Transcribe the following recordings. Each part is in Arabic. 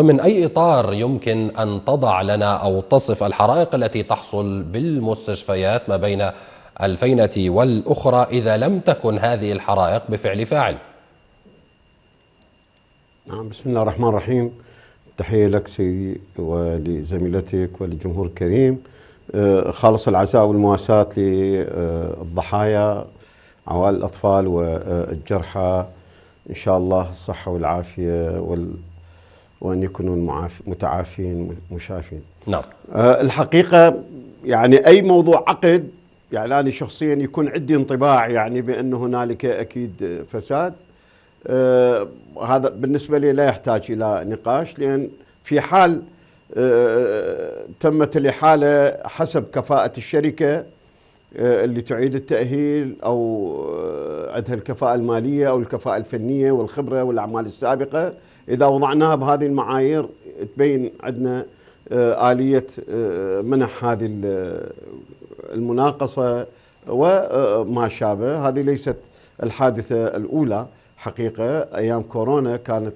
ضمن أي إطار يمكن أن تضع لنا أو تصف الحرائق التي تحصل بالمستشفيات ما بين الفينة والأخرى إذا لم تكن هذه الحرائق بفعل فاعل نعم بسم الله الرحمن الرحيم تحية لك سيدي ولزميلتك وللجمهور الكريم آه، خالص العزاء والمواساة للضحايا عوائل الأطفال والجرحى إن شاء الله الصحة والعافية وأن يكونوا متعافين مشافين نعم آه، الحقيقة يعني أي موضوع عقد يعني أنا شخصيا يكون عندي انطباع يعني بأن هنالك أكيد فساد آه هذا بالنسبة لي لا يحتاج إلى نقاش لأن في حال آه تمت الإحالة حسب كفاءة الشركة آه، اللي تعيد التأهيل أو آه، عندها الكفاءة المالية أو الكفاءة الفنية والخبرة والأعمال السابقة إذا وضعناها بهذه المعايير تبين عندنا آه، آلية آه، منح هذه آه، المناقصة وما شابه هذه ليست الحادثة الأولى حقيقة أيام كورونا كانت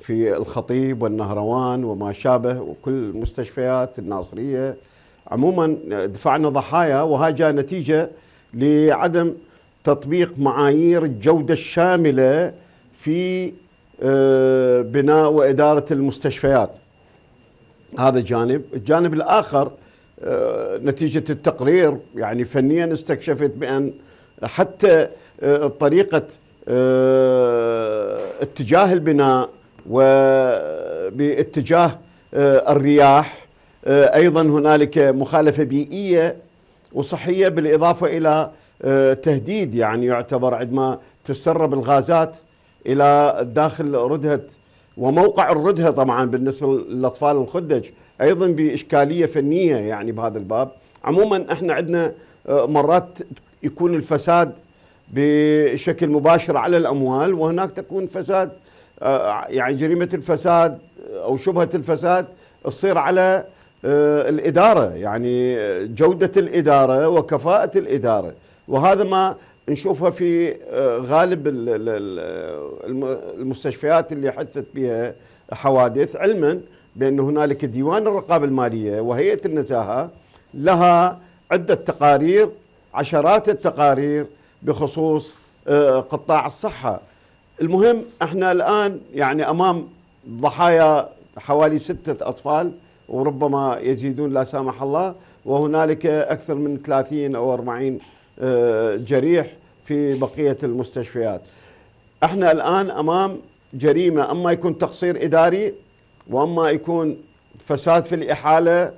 في الخطيب والنهروان وما شابه وكل المستشفيات الناصرية عموما دفعنا ضحايا وها جاء نتيجة لعدم تطبيق معايير الجودة الشاملة في آه، بناء وإدارة المستشفيات هذا جانب الجانب الآخر آه، نتيجة التقرير يعني فنيا استكشفت بأن حتى آه، طريقة اتجاه البناء وباتجاه الرياح أيضا هنالك مخالفة بيئية وصحية بالإضافة إلى تهديد يعني يعتبر عندما تسرب الغازات الى داخل ردهه وموقع الردهه طبعا بالنسبه للاطفال الخدج ايضا باشكاليه فنيه يعني بهذا الباب عموما احنا عندنا آه، مرات يكون الفساد بشكل مباشر على الاموال وهناك تكون فساد آه، يعني جريمه الفساد او شبهه الفساد تصير على آه، الاداره يعني جوده الاداره وكفاءه الاداره وهذا ما نشوفها في آه، غالب المستشفيات اللي حدثت بها حوادث علما بأن هنالك ديوان الرقابة المالية وهيئة النزاهة لها عدة تقارير عشرات التقارير بخصوص آه، قطاع الصحة المهم احنا الآن يعني أمام ضحايا حوالي ستة أطفال وربما يزيدون لا سامح الله وهنالك أكثر من 30 أو 40 جريح في بقية المستشفيات احنا الآن أمام جريمة أما يكون تقصير إداري وأما يكون فساد في الإحالة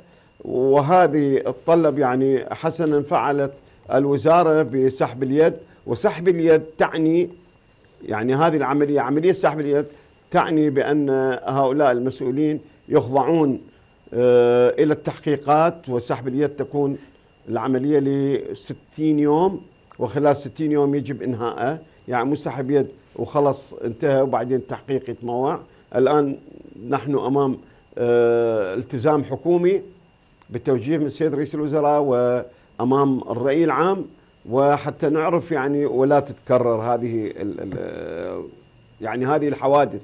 وهذه الطلب يعني حسنا فعلت الوزارة بسحب اليد وسحب اليد تعني يعني هذه العملية عملية سحب اليد تعني بأن هؤلاء المسؤولين يخضعون آه، إلى التحقيقات وسحب اليد تكون العملية ل 60 يوم وخلال 60 يوم يجب إنهائها يعني مو سحب يد وخلص انتهى وبعدين التحقيق يتموع الآن نحن أمام آه، التزام حكومي بالتوجيه من السيد رئيس الوزراء وأمام الرأي العام وحتى نعرف يعني ولا تتكرر هذه آه، يعني هذه الحوادث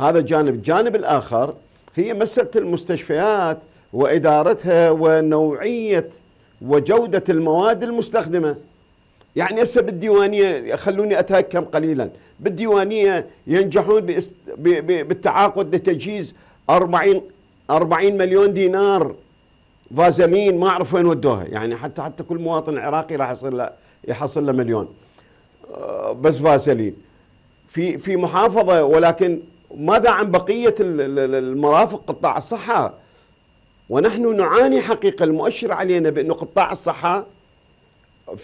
هذا جانب الجانب الآخر هي مسألة المستشفيات وإدارتها ونوعية وجودة المواد المستخدمة يعني هسه بالديوانية خلوني أتهكم قليلا بالديوانية ينجحون بالتعاقد لتجهيز 40 40 مليون دينار فازمين ما أعرف وين ودوها يعني حتى حتى كل مواطن عراقي راح يحصل له يحصل له مليون آه، بس فازلين في في محافظة ولكن ماذا عن بقية المرافق قطاع الصحة ونحن نعاني حقيقة المؤشر علينا بأن قطاع الصحة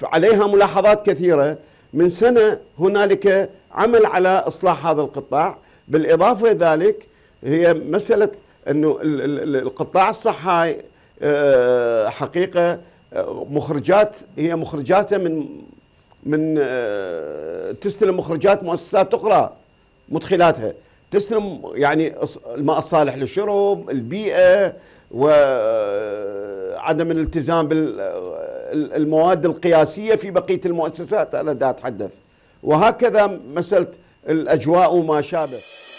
عليها ملاحظات كثيرة من سنة هنالك عمل على إصلاح هذا القطاع بالإضافة ذلك هي مسألة أنه القطاع الصحي آه، حقيقة آه، مخرجات هي مخرجاته من من آه، تستلم مخرجات مؤسسات أخرى مدخلاتها تستلم يعني الماء الصالح للشرب البيئة وعدم الالتزام بالمواد القياسية في بقية المؤسسات هذا دا أتحدث وهكذا مسألة الأجواء وما شابه